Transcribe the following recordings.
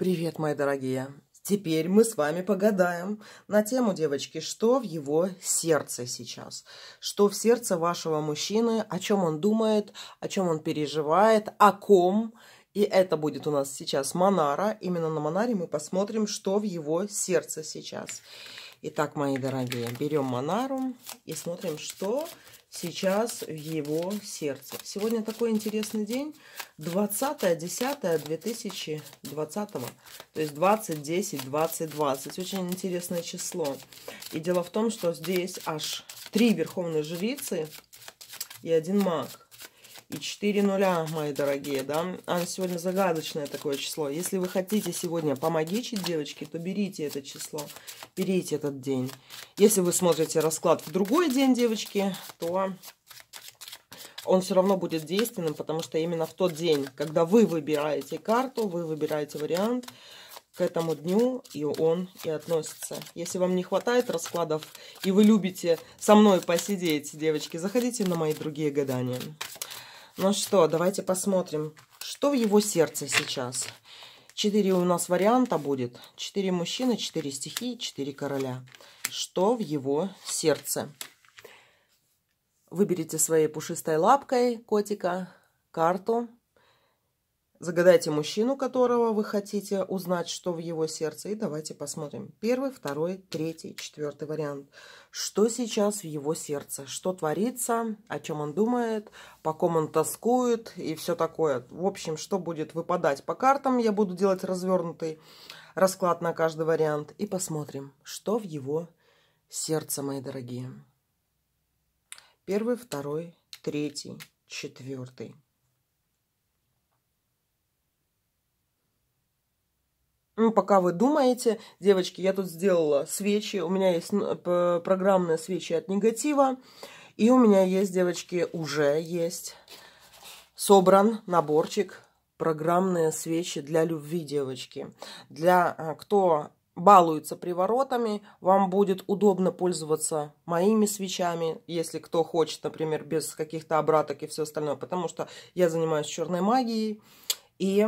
Привет, мои дорогие! Теперь мы с вами погадаем на тему, девочки, что в его сердце сейчас, что в сердце вашего мужчины, о чем он думает, о чем он переживает, о ком. И это будет у нас сейчас Монара. Именно на Монаре мы посмотрим, что в его сердце сейчас. Итак, мои дорогие, берем Монару и смотрим, что сейчас в его сердце. Сегодня такой интересный день. 20 10 2020 То есть 20, 10, 20, 20. Очень интересное число. И дело в том, что здесь аж три верховные жрицы и один маг и 4 нуля, мои дорогие, да. А сегодня загадочное такое число. Если вы хотите сегодня помогичить, девочки, то берите это число, берите этот день. Если вы смотрите расклад в другой день, девочки, то он все равно будет действенным, потому что именно в тот день, когда вы выбираете карту, вы выбираете вариант, к этому дню и он и относится. Если вам не хватает раскладов и вы любите со мной посидеть, девочки, заходите на мои другие гадания. Ну что, давайте посмотрим, что в его сердце сейчас. Четыре у нас варианта будет. Четыре мужчины, четыре стихии, четыре короля. Что в его сердце? Выберите своей пушистой лапкой котика карту Загадайте мужчину, которого вы хотите узнать, что в его сердце. И давайте посмотрим. Первый, второй, третий, четвертый вариант. Что сейчас в его сердце? Что творится? О чем он думает? По ком он тоскует? И все такое. В общем, что будет выпадать по картам? Я буду делать развернутый расклад на каждый вариант. И посмотрим, что в его сердце, мои дорогие. Первый, второй, третий, четвертый. Ну, пока вы думаете, девочки, я тут сделала свечи. У меня есть программные свечи от негатива. И у меня есть, девочки, уже есть собран наборчик программные свечи для любви, девочки. Для а, кто балуется приворотами, вам будет удобно пользоваться моими свечами, если кто хочет, например, без каких-то обраток и все остальное, потому что я занимаюсь черной магией. И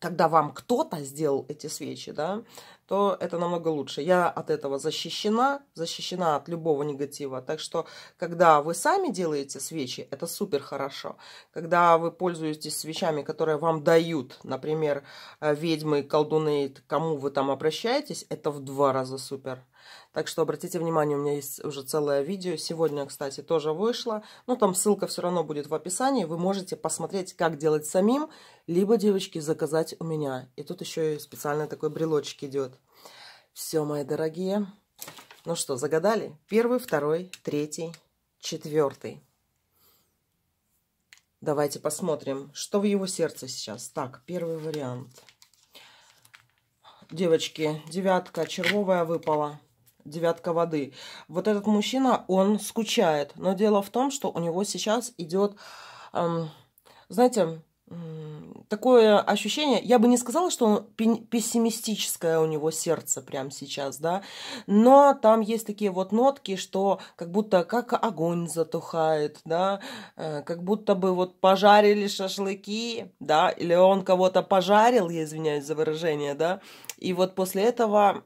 когда вам кто-то сделал эти свечи, да, то это намного лучше. Я от этого защищена, защищена от любого негатива. Так что, когда вы сами делаете свечи, это супер хорошо. Когда вы пользуетесь свечами, которые вам дают, например, э, ведьмы, колдуны, кому вы там обращаетесь, это в два раза супер. Так что обратите внимание, у меня есть уже целое видео. Сегодня, кстати, тоже вышло. Ну, там ссылка все равно будет в описании. Вы можете посмотреть, как делать самим, либо, девочки, заказать у меня. И тут еще и специально такой брелочек идет. Все, мои дорогие. Ну что, загадали? Первый, второй, третий, четвертый. Давайте посмотрим, что в его сердце сейчас. Так, первый вариант. Девочки, девятка червовая выпала девятка воды. Вот этот мужчина, он скучает. Но дело в том, что у него сейчас идет, эм, знаете, такое ощущение, я бы не сказала, что он пессимистическое у него сердце прямо сейчас, да, но там есть такие вот нотки, что как будто как огонь затухает, да, э, как будто бы вот пожарили шашлыки, да, или он кого-то пожарил, я извиняюсь за выражение, да, и вот после этого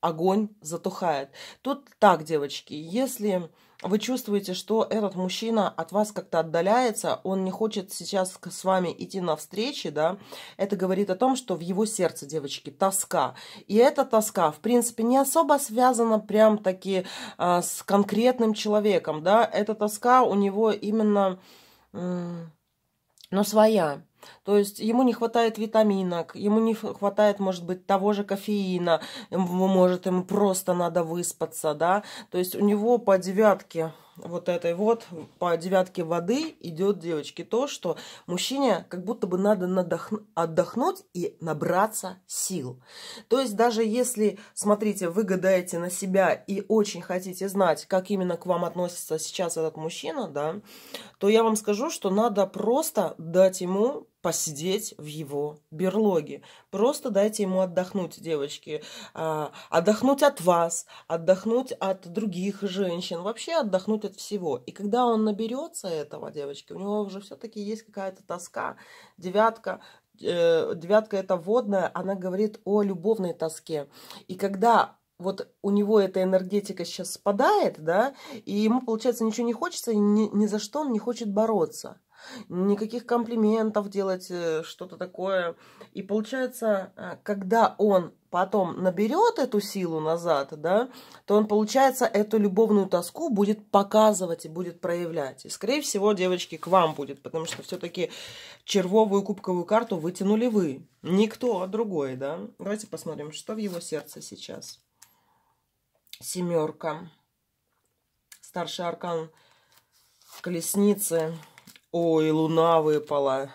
огонь затухает. Тут так, девочки, если вы чувствуете, что этот мужчина от вас как-то отдаляется, он не хочет сейчас с вами идти на встречи, да, это говорит о том, что в его сердце, девочки, тоска. И эта тоска, в принципе, не особо связана прям таки а, с конкретным человеком, да, эта тоска у него именно, но ну, своя. То есть ему не хватает витаминок, ему не хватает, может быть, того же кофеина, ему, может, ему просто надо выспаться, да. То есть у него по девятке вот этой вот, по девятке воды идет, девочки, то, что мужчине как будто бы надо надох... отдохнуть и набраться сил. То есть даже если, смотрите, вы гадаете на себя и очень хотите знать, как именно к вам относится сейчас этот мужчина, да, то я вам скажу, что надо просто дать ему посидеть в его берлоге. Просто дайте ему отдохнуть, девочки. А, отдохнуть от вас, отдохнуть от других женщин, вообще отдохнуть от всего. И когда он наберется этого, девочки, у него уже все-таки есть какая-то тоска. Девятка, э, девятка это водная, она говорит о любовной тоске. И когда вот у него эта энергетика сейчас спадает, да, и ему, получается, ничего не хочется, и ни, ни за что он не хочет бороться никаких комплиментов делать, э, что-то такое. И получается, э, когда он потом наберет эту силу назад, да, то он, получается, эту любовную тоску будет показывать и будет проявлять. И, скорее всего, девочки, к вам будет, потому что все-таки червовую кубковую карту вытянули вы. Никто другой, да. Давайте посмотрим, что в его сердце сейчас. Семерка. Старший аркан колесницы. Ой, луна выпала.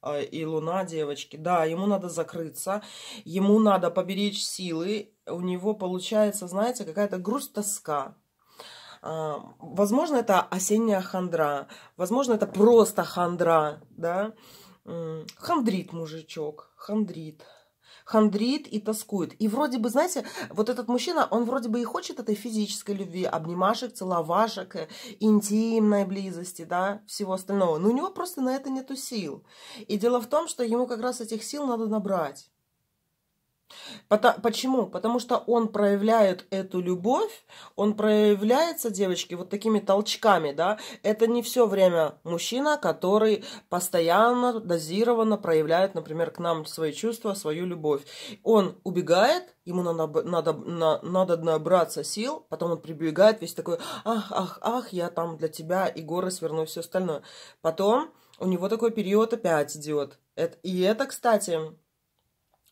А, и луна, девочки. Да, ему надо закрыться. Ему надо поберечь силы. У него получается, знаете, какая-то грусть, тоска. А, возможно, это осенняя хандра. Возможно, это просто хандра, да. Хандрит мужичок, хандрит хандрит и тоскует. И вроде бы, знаете, вот этот мужчина, он вроде бы и хочет этой физической любви, обнимашек, целовашек, э, интимной близости, да, всего остального. Но у него просто на это нету сил. И дело в том, что ему как раз этих сил надо набрать. Почему? Потому что он проявляет эту любовь, он проявляется, девочки, вот такими толчками, да. Это не все время мужчина, который постоянно, дозированно проявляет, например, к нам свои чувства, свою любовь. Он убегает, ему надо, надо, на, надо набраться сил, потом он прибегает весь такой, ах, ах, ах, я там для тебя и горы сверну, и все остальное. Потом у него такой период опять идет. и это, кстати,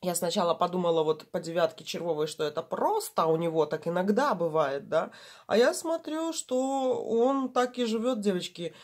я сначала подумала вот по девятке червовой, что это просто а у него так иногда бывает, да. А я смотрю, что он так и живет, девочки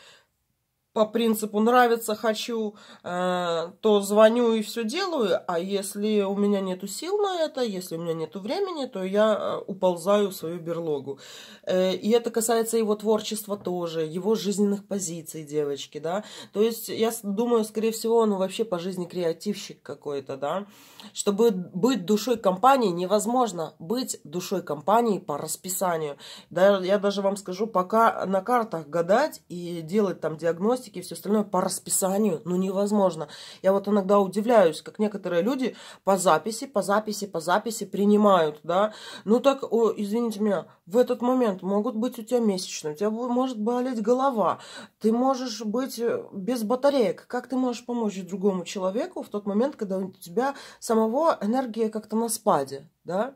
по принципу нравится, хочу, э, то звоню и все делаю, а если у меня нету сил на это, если у меня нету времени, то я э, уползаю в свою берлогу. Э, и это касается его творчества тоже, его жизненных позиций, девочки, да. То есть я думаю, скорее всего, он вообще по жизни креативщик какой-то, да. Чтобы быть душой компании невозможно, быть душой компании по расписанию. Да, я даже вам скажу, пока на картах гадать и делать там диагноз диагностики и все остальное по расписанию, ну невозможно. Я вот иногда удивляюсь, как некоторые люди по записи, по записи, по записи принимают, да. Ну так, о, извините меня, в этот момент могут быть у тебя месячные, у тебя может болеть голова, ты можешь быть э, без батареек. Как ты можешь помочь другому человеку в тот момент, когда у тебя самого энергия как-то на спаде? да.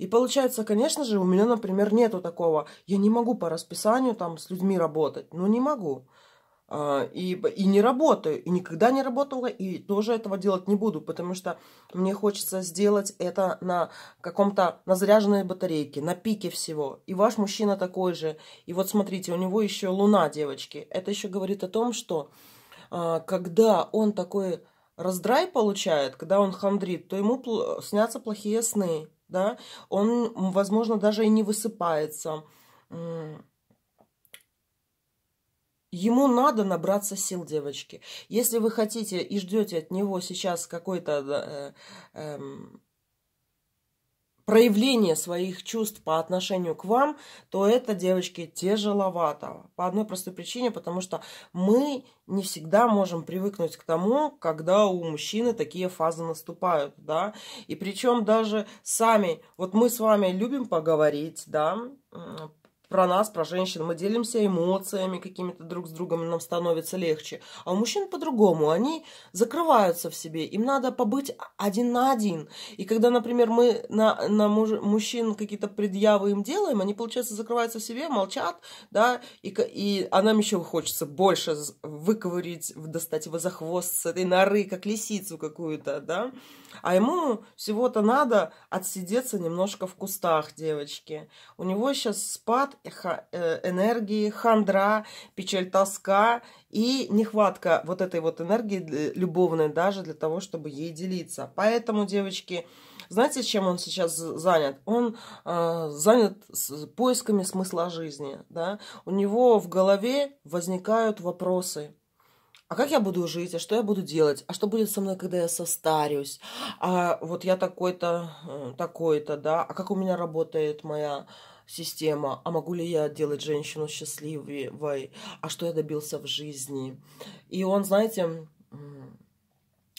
И получается, конечно же, у меня, например, нету такого. Я не могу по расписанию там с людьми работать. Ну, не могу. А, и, и не работаю, и никогда не работала, и тоже этого делать не буду, потому что мне хочется сделать это на каком-то, на заряженной батарейке, на пике всего. И ваш мужчина такой же. И вот смотрите, у него еще луна, девочки. Это еще говорит о том, что а, когда он такой раздрай получает, когда он хандрит, то ему снятся плохие сны, да, он, возможно, даже и не высыпается, Ему надо набраться сил, девочки. Если вы хотите и ждете от него сейчас какой-то э, э, проявление своих чувств по отношению к вам, то это, девочки, тяжеловато. По одной простой причине, потому что мы не всегда можем привыкнуть к тому, когда у мужчины такие фазы наступают, да. И причем даже сами, вот мы с вами любим поговорить, да, про нас, про женщин. Мы делимся эмоциями какими-то друг с другом, нам становится легче. А у мужчин по-другому. Они закрываются в себе. Им надо побыть один на один. И когда, например, мы на, на муж, мужчин какие-то предъявы им делаем, они, получается, закрываются в себе, молчат, да, и, и а нам еще хочется больше выковырить, достать его за хвост с этой норы, как лисицу какую-то, да. А ему всего-то надо отсидеться немножко в кустах, девочки. У него сейчас спад Э, энергии, хандра, печаль, тоска и нехватка вот этой вот энергии э, любовной даже для того, чтобы ей делиться. Поэтому, девочки, знаете, чем он сейчас занят? Он э, занят поисками смысла жизни. Да? У него в голове возникают вопросы. А как я буду жить? А что я буду делать? А что будет со мной, когда я состарюсь? А вот я такой-то, э, такой-то, да? А как у меня работает моя система, а могу ли я делать женщину счастливой, а что я добился в жизни. И он, знаете,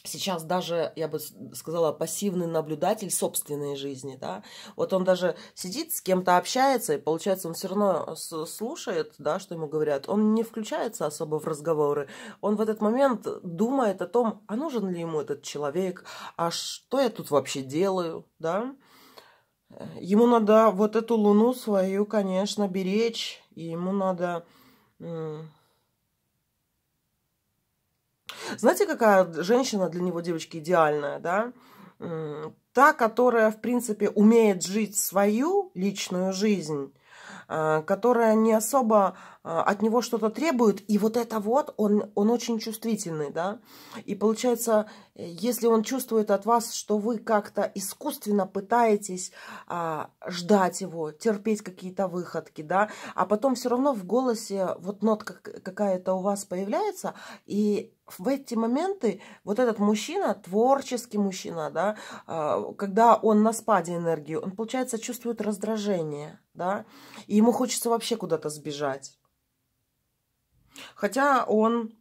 сейчас даже, я бы сказала, пассивный наблюдатель собственной жизни, да, вот он даже сидит, с кем-то общается, и, получается, он все равно э, слушает, да, что ему говорят, он не включается особо в разговоры, он в этот момент думает о том, а нужен ли ему этот человек, а что я тут вообще делаю, да, ему надо вот эту луну свою, конечно, беречь. И ему надо... Знаете, какая женщина для него, девочки, идеальная, да? Та, которая, в принципе, умеет жить свою личную жизнь, а, которая не особо а, от него что-то требует, и вот это вот, он, он очень чувствительный, да, и получается, Э, если он чувствует от вас, что вы как-то искусственно пытаетесь а, ждать его, терпеть какие-то выходки, да, а потом все равно в голосе вот нотка какая-то у вас появляется, и в эти моменты вот этот мужчина, творческий мужчина, да, а, когда он на спаде энергии, он, получается, чувствует раздражение, да, и ему хочется вообще куда-то сбежать. Хотя он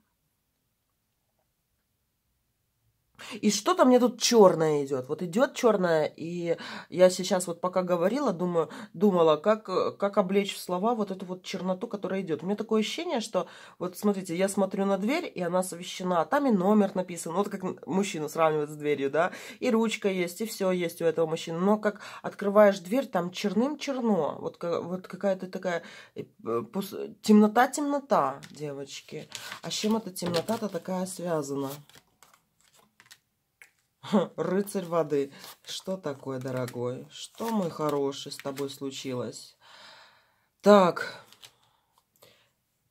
И что-то мне тут черное идет. Вот идет черное, и я сейчас вот пока говорила, думаю, думала, как, как облечь в слова вот эту вот черноту, которая идет. У меня такое ощущение, что вот смотрите, я смотрю на дверь, и она освещена, там и номер написан. Вот как мужчина сравнивает с дверью, да, и ручка есть, и все есть у этого мужчины. Но как открываешь дверь, там черным-черно. Вот, вот какая-то такая э, темнота-темнота, девочки. А с чем эта темнота-то такая связана? Рыцарь воды. Что такое, дорогой? Что, мой хороший, с тобой случилось? Так.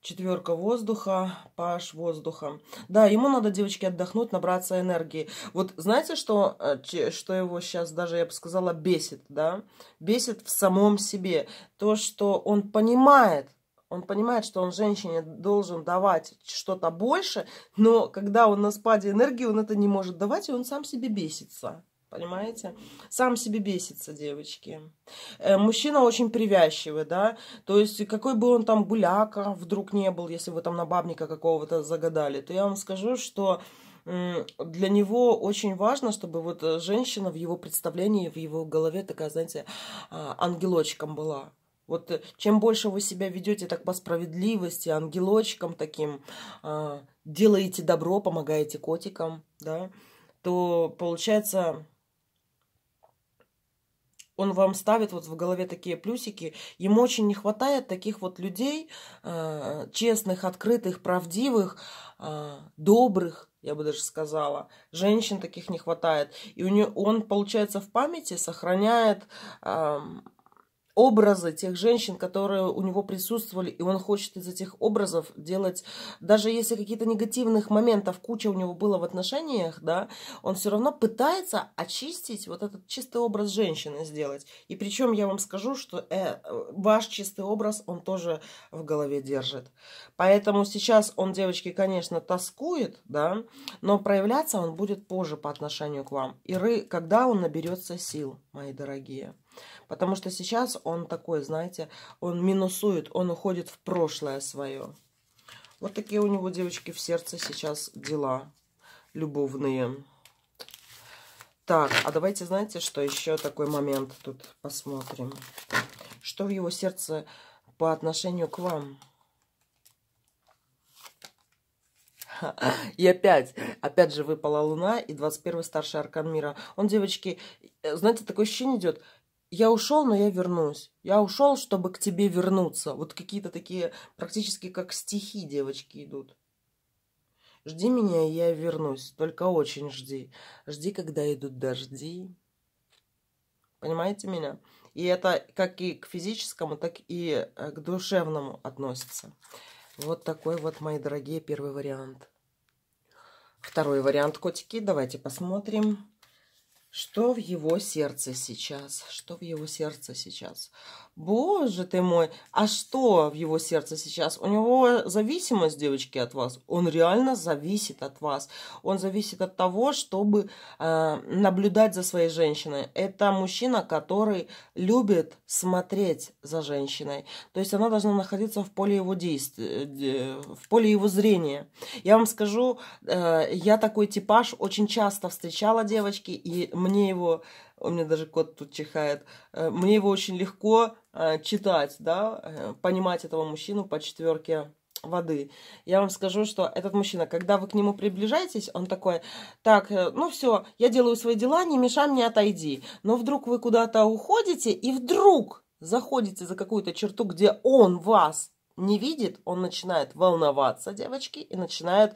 Четверка воздуха, паш воздуха. Да, ему надо, девочки, отдохнуть, набраться энергии. Вот знаете, что, э, что его сейчас даже, я бы сказала, бесит, да? Бесит в самом себе. То, что он понимает, он понимает, что он женщине должен давать что-то больше, но когда он на спаде энергии, он это не может давать, и он сам себе бесится. Понимаете? Сам себе бесится, девочки. Э, мужчина очень привязчивый, да. То есть, какой бы он там гуляка вдруг не был, если вы там на бабника какого-то загадали, то я вам скажу, что для него очень важно, чтобы вот э, женщина в его представлении, в его голове такая, знаете, а, ангелочком была. Вот э, чем больше вы себя ведете так по справедливости, ангелочкам таким, а, делаете добро, помогаете котикам, да, то получается он вам ставит вот в голове такие плюсики. Ему очень не хватает таких вот людей, а, честных, открытых, правдивых, а, добрых, я бы даже сказала. Женщин таких не хватает. И у него он, получается, в памяти сохраняет э, образы тех женщин, которые у него присутствовали, и он хочет из этих образов делать, даже если какие-то негативных моментов куча у него было в отношениях, да, он все равно пытается очистить вот этот чистый образ женщины сделать. И причем я вам скажу, что э, ваш чистый образ он тоже в голове держит. Поэтому сейчас он, девочки, конечно, тоскует, да, но проявляться он будет позже по отношению к вам. И ры, когда он наберется сил, мои дорогие. Потому что сейчас он такой, знаете, он минусует, он уходит в прошлое свое. Вот такие у него, девочки, в сердце сейчас дела любовные. Так, а давайте, знаете, что еще такой момент тут посмотрим. Что в его сердце по отношению к вам? И опять, опять же выпала луна и 21 старший аркан мира. Он, девочки, э, знаете, такое ощущение идет, я ушел, но я вернусь. Я ушел, чтобы к тебе вернуться. Вот какие-то такие практически как стихи девочки идут. Жди меня, и я вернусь. Только очень жди. Жди, когда идут дожди. Понимаете меня? И это как и к физическому, так и э, к душевному относится. Вот такой вот, мои дорогие, первый вариант. Второй вариант, котики. Давайте посмотрим. Что в его сердце сейчас? Что в его сердце сейчас? Боже ты мой, а что в его сердце сейчас? У него зависимость, девочки, от вас. Он реально зависит от вас. Он зависит от того, чтобы э, наблюдать за своей женщиной. Это мужчина, который любит смотреть за женщиной. То есть она должна находиться в поле его действия, в поле его зрения. Я вам скажу, э, я такой типаж очень часто встречала девочки, и мне его у меня даже кот тут чихает, э, мне его очень легко э, читать, да, э, понимать этого мужчину по четверке воды. Я вам скажу, что этот мужчина, когда вы к нему приближаетесь, он такой, так, ну все, я делаю свои дела, не мешай мне, отойди. Но вдруг вы куда-то уходите, и вдруг заходите за какую-то черту, где он вас не видит, он начинает волноваться, девочки, и начинает,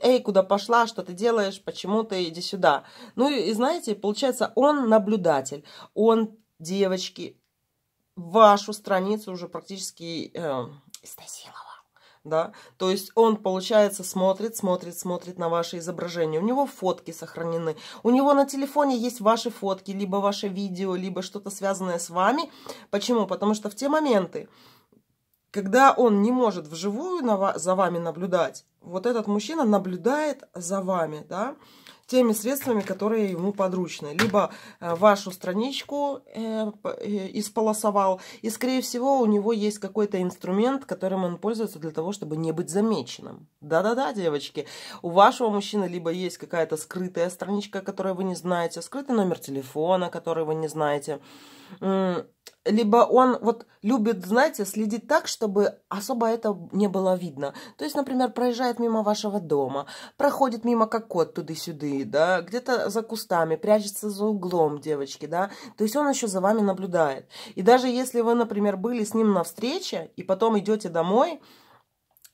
эй, куда пошла, что ты делаешь, почему ты, иди сюда. Ну и, и знаете, получается, он наблюдатель, он, девочки, вашу страницу уже практически э, эм, истосиловал. Да? То есть он, получается, смотрит, смотрит, смотрит на ваши изображения. У него фотки сохранены. У него на телефоне есть ваши фотки, либо ваше видео, либо что-то связанное с вами. Почему? Потому что в те моменты, когда он не может вживую за вами наблюдать, вот этот мужчина наблюдает за вами, да, теми средствами, которые ему подручны. Либо э, вашу страничку э, э, исполосовал, и, скорее всего, у него есть какой-то инструмент, которым он пользуется для того, чтобы не быть замеченным. Да-да-да, девочки, у вашего мужчины либо есть какая-то скрытая страничка, которую вы не знаете, скрытый номер телефона, который вы не знаете, либо он вот любит, знаете, следить так, чтобы особо это не было видно. То есть, например, проезжает мимо вашего дома, проходит мимо как кот туда-сюда, да, где-то за кустами, прячется за углом девочки, да. То есть он еще за вами наблюдает. И даже если вы, например, были с ним на встрече, и потом идете домой,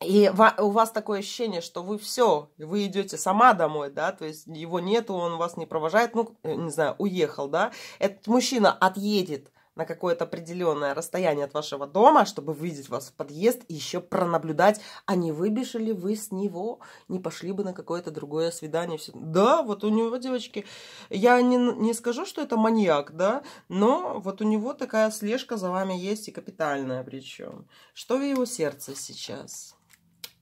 и у вас такое ощущение, что вы все, вы идете сама домой, да, то есть его нету, он вас не провожает, ну, э, не знаю, уехал, да, этот мужчина отъедет на какое-то определенное расстояние от вашего дома, чтобы выйдет вас в подъезд и еще пронаблюдать, а не выбежали вы с него, не пошли бы на какое-то другое свидание. все. Да, вот у него, девочки, я не, не скажу, что это маньяк, да, но вот у него такая слежка за вами есть и капитальная причем. Что в его сердце сейчас?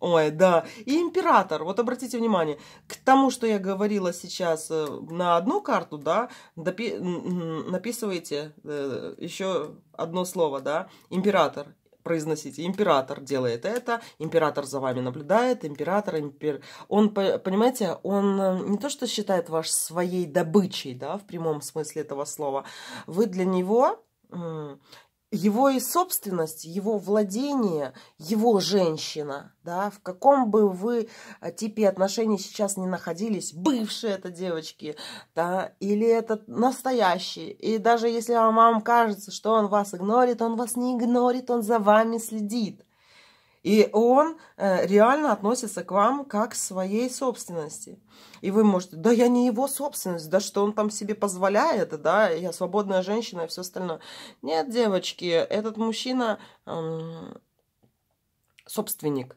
Ой, да. И император. Вот обратите внимание, к тому, что я говорила сейчас э, на одну карту, да, написывайте э, еще одно слово, да, император произносите. Император делает это, император за вами наблюдает, император, импер... Он, понимаете, он э, не то что считает ваш своей добычей, да, в прямом смысле этого слова. Вы для него его и собственность, его владение, его женщина, да, в каком бы вы э, типе отношений сейчас не находились, бывшие это девочки, да, или это настоящий, и даже если вам кажется, что он вас игнорит, он вас не игнорит, он за вами следит, и он э, реально относится к вам как к своей собственности. И вы можете, да я не его собственность, да что он там себе позволяет, да, я свободная женщина и все остальное. Нет, девочки, этот мужчина эм, собственник,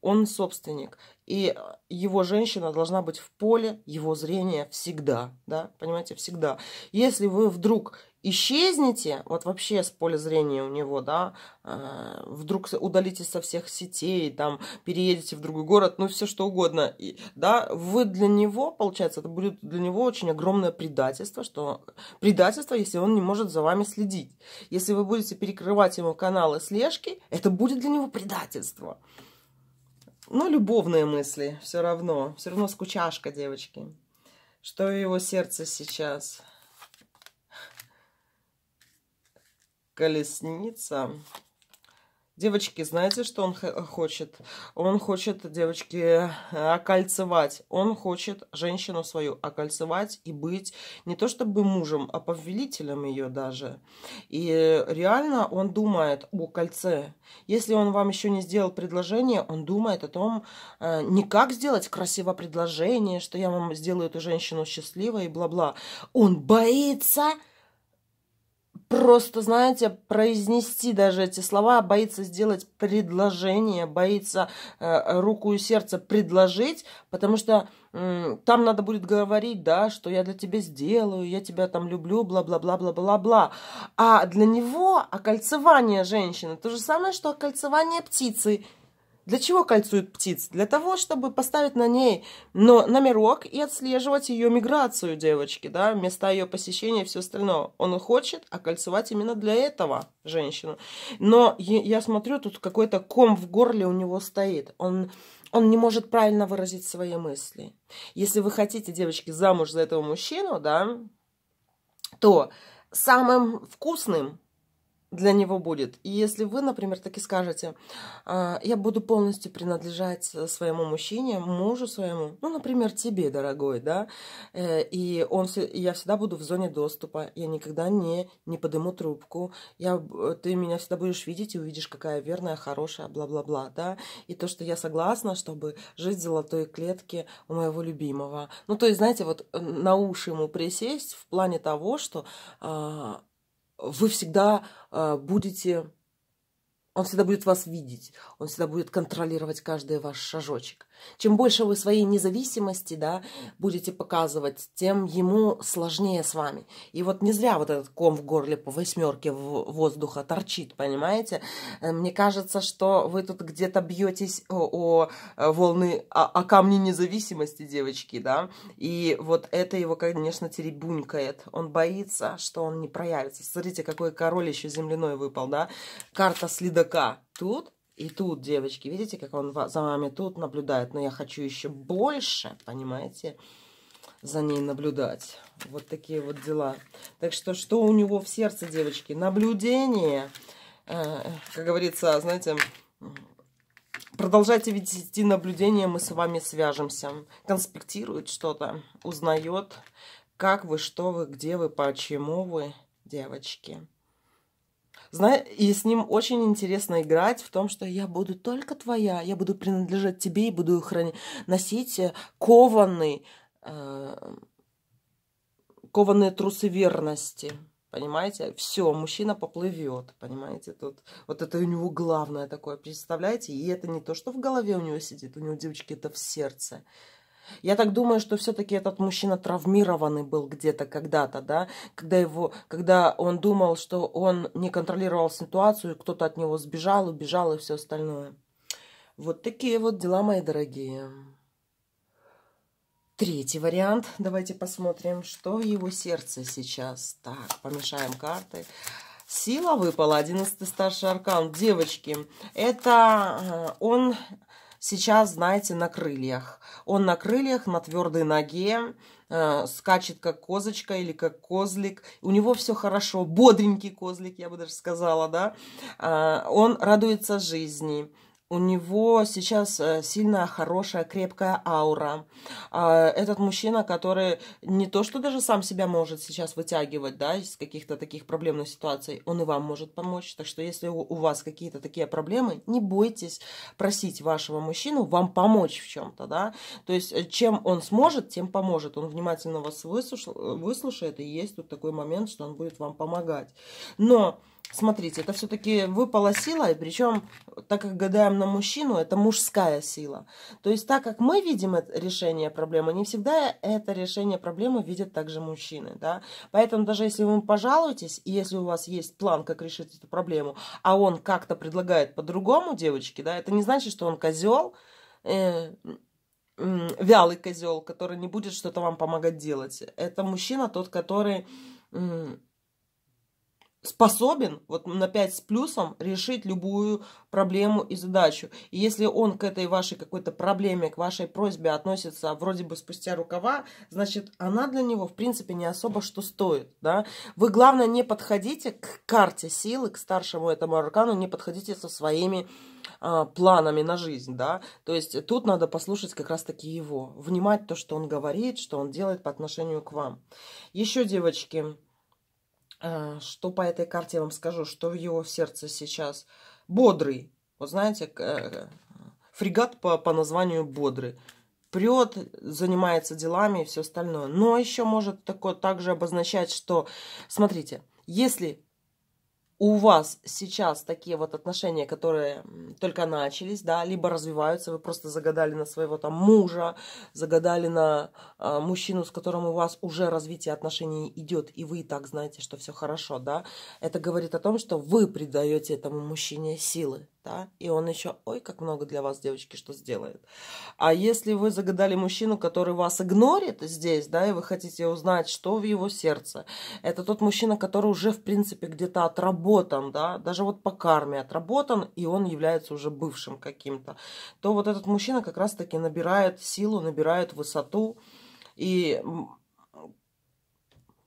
он собственник. И его женщина должна быть в поле его зрения всегда, да, понимаете, всегда. Если вы вдруг исчезнете, вот вообще с поля зрения у него, да, а, вдруг удалитесь со всех сетей, там, переедете в другой город, ну, все что угодно, и, да, вы для него, получается, это будет для него очень огромное предательство, что предательство, если он не может за вами следить. Если вы будете перекрывать ему каналы слежки, это будет для него предательство. Но ну, любовные мысли все равно, все равно скучашка, девочки. Что в его сердце сейчас? колесница. Девочки, знаете, что он хочет? Он хочет, девочки, окольцевать. Он хочет женщину свою окольцевать и быть не то чтобы мужем, а повелителем ее даже. И реально он думает о кольце. Если он вам еще не сделал предложение, он думает о том, э, не как сделать красиво предложение, что я вам сделаю эту женщину счастливой и бла-бла. Он боится просто, знаете, произнести даже эти слова, боится сделать предложение, боится э, руку и сердце предложить, потому что э, там надо будет говорить, да, что я для тебя сделаю, я тебя там люблю, бла-бла-бла-бла-бла-бла. А для него окольцевание женщины то же самое, что окольцевание птицы – для чего кольцуют птиц? Для того, чтобы поставить на ней но номерок и отслеживать ее миграцию девочки, да, места ее посещения и все остальное. Он хочет окольцевать а именно для этого женщину. Но я смотрю, тут какой-то ком в горле у него стоит. Он, он не может правильно выразить свои мысли. Если вы хотите, девочки, замуж за этого мужчину, да, то самым вкусным для него будет. И если вы, например, таки скажете, «А, я буду полностью принадлежать э, своему мужчине, мужу своему, ну, например, тебе, дорогой, да, э, и он, я всегда буду в зоне доступа, я никогда не, не подниму трубку, я, э, ты меня всегда будешь видеть и увидишь, какая верная, хорошая, бла-бла-бла, да, и то, что я согласна, чтобы жить в золотой клетке у моего любимого. Ну, то есть, знаете, вот на уши ему присесть в плане того, что а, вы всегда э, будете, он всегда будет вас видеть, он всегда будет контролировать каждый ваш шажочек. Чем больше вы своей независимости да, будете показывать, тем ему сложнее с вами. И вот не зря вот этот ком в горле по восьмерке воздуха торчит, понимаете? Э, мне кажется, что вы тут где-то бьетесь о, о э, волны, о, о камне независимости, девочки, да? И вот это его, конечно, теребунькает. Он боится, что он не проявится. Смотрите, какой король еще земляной выпал, да? Карта следака. Тут и тут, девочки, видите, как он за вами тут наблюдает. Но я хочу еще больше, понимаете, за ней наблюдать. Вот такие вот дела. Так что, что у него в сердце, девочки? Наблюдение. Э, как говорится, знаете, продолжайте вести наблюдение, мы с вами свяжемся. Конспектирует что-то, узнает, как вы, что вы, где вы, почему вы, девочки. Зна... И с ним очень интересно играть в том, что я буду только твоя, я буду принадлежать тебе и буду хранить, носить э, кованный, э... кованые трусы верности. Понимаете? Все, мужчина поплывет, понимаете? Тут вот это у него главное такое, представляете? И это не то, что в голове у него сидит, у него девочки это в сердце. Я так думаю, что все-таки этот мужчина травмированный был где-то когда-то, да, когда его, когда он думал, что он не контролировал ситуацию, кто-то от него сбежал, убежал и все остальное. Вот такие вот дела, мои дорогие. Третий вариант. Давайте посмотрим, что его сердце сейчас. Так, помешаем карты. Сила выпала, 11 старший аркан. Девочки, это а, он сейчас, знаете, на крыльях. Он на крыльях, на твердой ноге, э, скачет как козочка или как козлик. У него все хорошо, бодренький козлик, я бы даже сказала, да. Э, он радуется жизни у него сейчас э, сильная, хорошая, крепкая аура. А, этот мужчина, который не то, что даже сам себя может сейчас вытягивать, да, из каких-то таких проблемных ситуаций, он и вам может помочь. Так что если у вас какие-то такие проблемы, не бойтесь просить вашего мужчину вам помочь в чем-то, да. То есть э, чем он сможет, тем поможет. Он внимательно вас э, выслушает, и есть тут такой момент, что он будет вам помогать. Но Смотрите, это все-таки выпала сила, и причем, так как гадаем на мужчину, это мужская сила. То есть, так как мы видим это решение проблемы, не всегда это решение проблемы видят также мужчины. Да? Поэтому даже если вы пожалуетесь, и если у вас есть план, как решить эту проблему, а он как-то предлагает по-другому девочке, да, это не значит, что он козел, э вялый козел, который не будет что-то вам помогать делать. Это мужчина тот, который способен вот на 5 с плюсом решить любую проблему и задачу. И если он к этой вашей какой-то проблеме, к вашей просьбе относится вроде бы спустя рукава, значит, она для него, в принципе, не особо что стоит. Да? Вы, главное, не подходите к карте силы, к старшему этому аркану, не подходите со своими а, планами на жизнь, да, то есть тут надо послушать как раз-таки его, внимать то, что он говорит, что он делает по отношению к вам. Еще, девочки, Э, что по этой карте я вам скажу, что в его сердце сейчас бодрый. Вот знаете, э, фрегат по, по названию бодрый. Прет, занимается делами и все остальное. Но еще может такое также обозначать, что, смотрите, если у вас сейчас такие вот отношения, которые только начались, да, либо развиваются, вы просто загадали на своего там мужа, загадали на э, мужчину, с которым у вас уже развитие отношений идет, и вы и так знаете, что все хорошо, да, это говорит о том, что вы придаете этому мужчине силы, да, и он еще, ой, как много для вас, девочки, что сделает. А если вы загадали мужчину, который вас игнорит здесь, да, и вы хотите узнать, что в его сердце, это тот мужчина, который уже, в принципе, где-то отработан, да, даже вот по карме отработан, и он является уже бывшим каким-то, то вот этот мужчина как раз-таки набирает силу, набирает высоту, и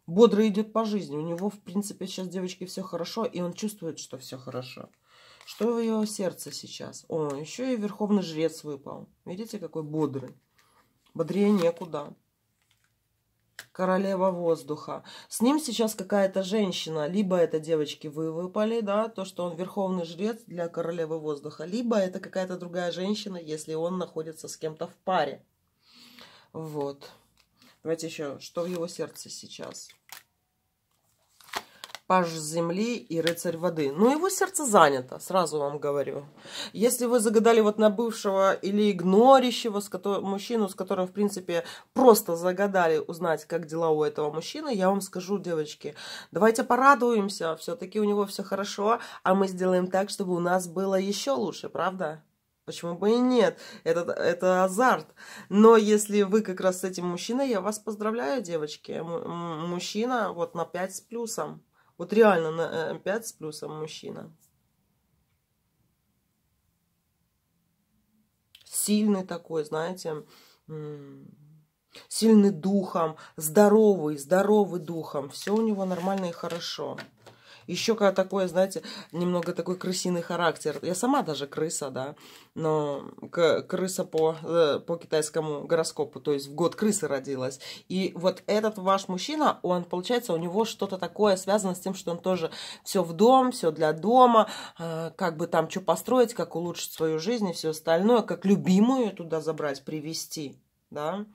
бодро идет по жизни. У него, в принципе, сейчас, девочки, все хорошо, и он чувствует, что все хорошо. Что в его сердце сейчас? О, еще и верховный жрец выпал. Видите, какой бодрый. Бодрее некуда. Королева воздуха. С ним сейчас какая-то женщина. Либо это девочки вы выпали, да, то, что он верховный жрец для королевы воздуха. Либо это какая-то другая женщина, если он находится с кем-то в паре. Вот. Давайте еще, что в его сердце сейчас? паж земли и рыцарь воды. Но ну, его сердце занято, сразу вам говорю. Если вы загадали вот на бывшего или игнорящего с которого мужчину, с которым, в принципе, просто загадали узнать, как дела у этого мужчины, я вам скажу, девочки, давайте порадуемся, все-таки у него все хорошо, а мы сделаем так, чтобы у нас было еще лучше, правда? Почему бы и нет? Это, это азарт. Но если вы как раз с этим мужчиной, я вас поздравляю, девочки. М мужчина вот на 5 с плюсом. Вот реально на 5 э, с плюсом мужчина. Сильный такой, знаете, сильный духом, здоровый, здоровый духом. Все у него нормально и хорошо еще когда такое, знаете, немного такой крысиный характер. Я сама даже крыса, да, но крыса по, э, по китайскому гороскопу, то есть в год крысы родилась. И вот этот ваш мужчина, он, получается, у него что-то такое связано с тем, что он тоже все в дом, все для дома, э, как бы там что построить, как улучшить свою жизнь и все остальное, как любимую туда забрать, привести, да.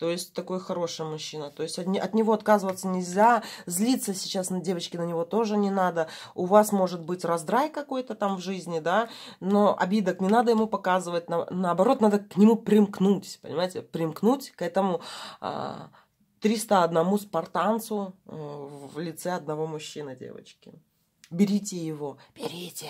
То есть такой хороший мужчина. То есть от, от него отказываться нельзя. Злиться сейчас на девочки на него тоже не надо. У вас может быть раздрай какой-то там в жизни, да, но обидок не надо ему показывать. На, наоборот, надо к нему примкнуть, понимаете? Примкнуть к этому а, 301 спартанцу э, в лице одного мужчины девочки. Берите его, берите!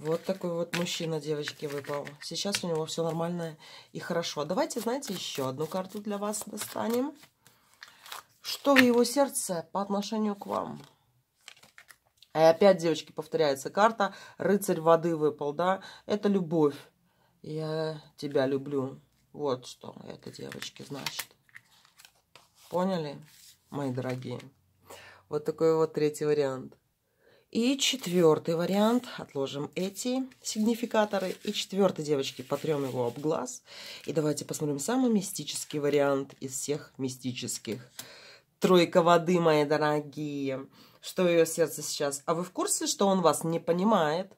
Вот такой вот мужчина девочки выпал. Сейчас у него все нормально и хорошо. А давайте, знаете, еще одну карту для вас достанем. Что в его сердце по отношению к вам? И э, опять, девочки, повторяется карта. Рыцарь воды выпал, да? Это любовь. Я тебя люблю. Вот что это, девочки, значит. Поняли, мои дорогие? Вот такой вот третий вариант. И четвертый вариант. Отложим эти сигнификаторы. И четвертый, девочки, потрем его об глаз. И давайте посмотрим самый мистический вариант из всех мистических. Тройка воды, мои дорогие. Что ее сердце сейчас? А вы в курсе, что он вас не понимает?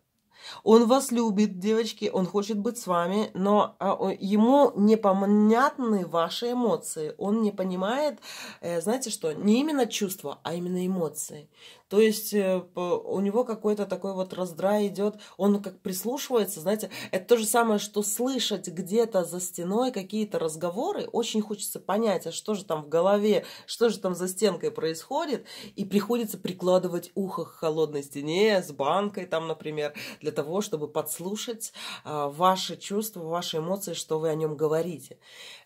Он вас любит, девочки, он хочет быть с вами, но а, ему непонятны ваши эмоции. Он не понимает, э, знаете что, не именно чувства, а именно эмоции. То есть э, у него какой-то такой вот раздрай идет, он как прислушивается, знаете, это то же самое, что слышать где-то за стеной какие-то разговоры, очень хочется понять, а что же там в голове, что же там за стенкой происходит, и приходится прикладывать ухо к холодной стене с банкой там, например, для того, чтобы подслушать а, ваши чувства, ваши эмоции, что вы о нем говорите.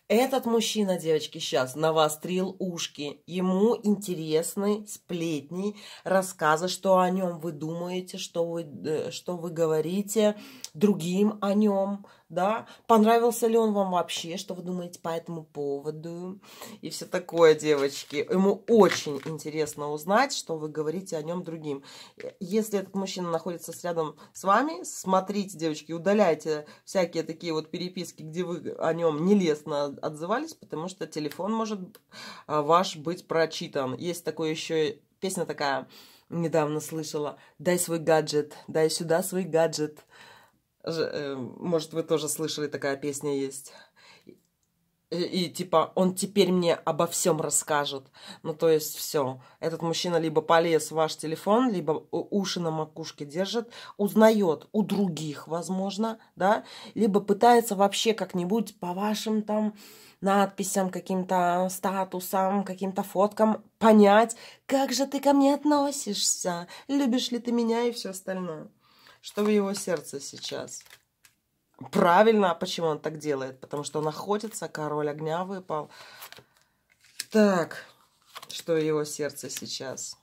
Этот мужчина, девочки, сейчас навострил ушки. Ему интересны сплетни, рассказы, что о нем вы думаете, что вы, э, что вы говорите другим о нем да, понравился ли он вам вообще, что вы думаете по этому поводу и все такое, девочки. Ему очень интересно узнать, что вы говорите о нем другим. Если этот мужчина находится рядом с вами, смотрите, девочки, удаляйте всякие такие вот переписки, где вы о нем нелестно отзывались, потому что телефон может а, ваш быть прочитан. Есть такое еще, песня такая, недавно слышала, «Дай свой гаджет, дай сюда свой гаджет». Э, может, вы тоже слышали, такая песня есть. И, и типа он теперь мне обо всем расскажет. Ну то есть все. Этот мужчина либо полез в ваш телефон, либо уши на макушке держит, узнает у других, возможно, да, либо пытается вообще как-нибудь по вашим там надписям, каким-то статусам, каким-то фоткам понять, как же ты ко мне относишься, любишь ли ты меня и все остальное что в его сердце сейчас. Правильно, а почему он так делает? Потому что он охотится, король огня выпал. Так, что в его сердце сейчас?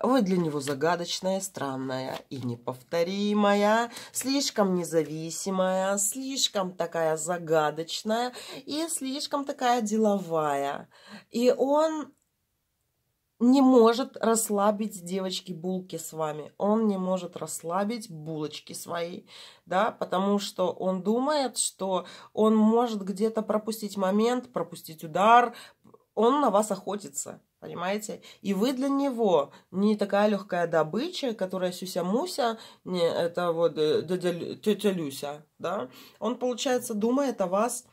Вы для него загадочная, странная и неповторимая, слишком независимая, слишком такая загадочная и слишком такая деловая. И он не может расслабить девочки булки с вами. Он не может расслабить булочки свои, да, потому что он думает, что он может где-то пропустить момент, пропустить удар. Он на вас охотится, понимаете? И вы для него не такая легкая добыча, которая сюся-муся, не, это вот э, дядя, тетя Люся, да. Он, получается, думает о вас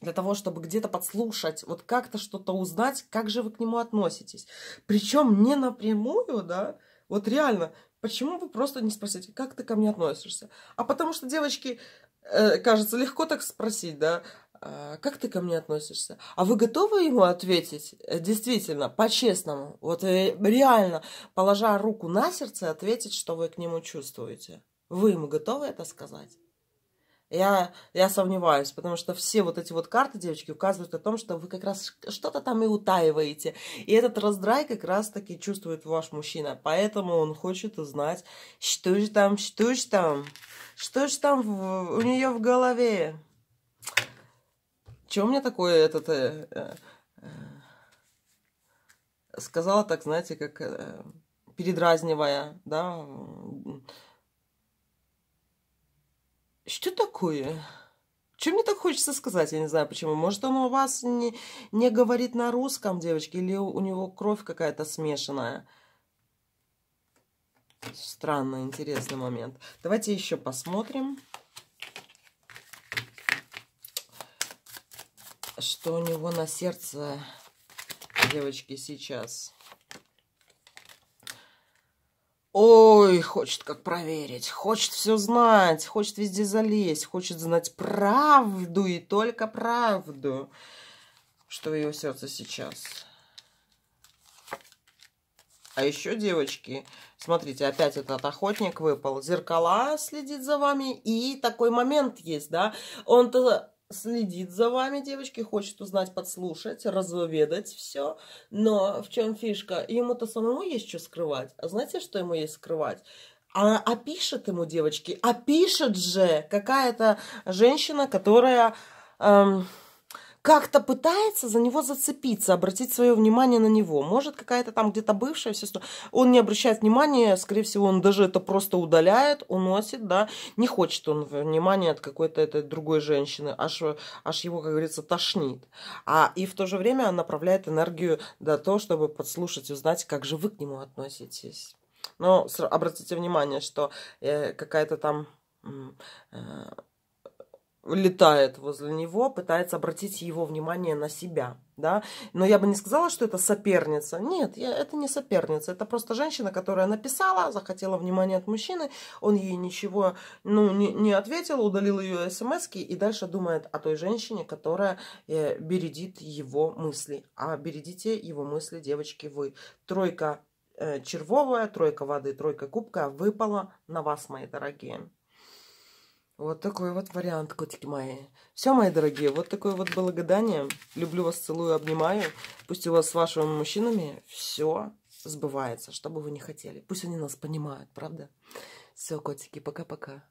для того, чтобы где-то подслушать, вот как-то что-то узнать, как же вы к нему относитесь. Причем не напрямую, да, вот реально, почему вы просто не спросите, как ты ко мне относишься? А потому что девочки, э, кажется, легко так спросить, да, «А как ты ко мне относишься? А вы готовы ему ответить? Э, действительно, по-честному, вот э, реально, положа руку на сердце, ответить, что вы к нему чувствуете. Вы ему готовы это сказать? Я, я сомневаюсь, потому что все вот эти вот карты, девочки, указывают о том, что вы как раз что-то там и утаиваете. И этот раздрай как раз-таки чувствует ваш мужчина. Поэтому он хочет узнать, что же там, что же там, что же там в, у нее в голове. Чего у меня такое этот... Э, э, э, сказала так, знаете, как э, передразнивая, да, что такое? Чем мне так хочется сказать? Я не знаю почему. Может, он у вас не, не говорит на русском, девочки, или у него кровь какая-то смешанная. Странно, интересный момент. Давайте еще посмотрим, что у него на сердце, девочки, сейчас. Ой, хочет как проверить, хочет все знать, хочет везде залезть, хочет знать правду и только правду, что в его сердце сейчас. А еще, девочки, смотрите, опять этот охотник выпал. Зеркала следит за вами. И такой момент есть, да. Он-то следит за вами, девочки, хочет узнать, подслушать, разведать все. Но в чем фишка? Ему-то самому есть что скрывать. А знаете, что ему есть скрывать? А, а пишет ему, девочки, а пишет же какая-то женщина, которая... Эм, как-то пытается за него зацепиться, обратить свое внимание на него. Может, какая-то там где-то бывшая все что Он не обращает внимания, скорее всего, он даже это просто удаляет, уносит, да. Не хочет он внимания от какой-то этой другой женщины. Аж, аж его, как говорится, тошнит. А и в то же время он направляет энергию до того, чтобы подслушать, узнать, как же вы к нему относитесь. Но обратите внимание, что э, какая-то там э, летает возле него, пытается обратить его внимание на себя, да. Но я бы не сказала, что это соперница. Нет, я, это не соперница, это просто женщина, которая написала, захотела внимание от мужчины, он ей ничего, ну, не, не ответил, удалил ее смс и дальше думает о той женщине, которая э, бередит его мысли. А бередите его мысли, девочки, вы. Тройка э, червовая, тройка воды, тройка кубка выпала на вас, мои дорогие. Вот такой вот вариант, котики мои. Все, мои дорогие, вот такое вот было гадание. Люблю вас, целую, обнимаю. Пусть у вас с вашими мужчинами все сбывается, что бы вы ни хотели. Пусть они нас понимают, правда? Все, котики, пока-пока.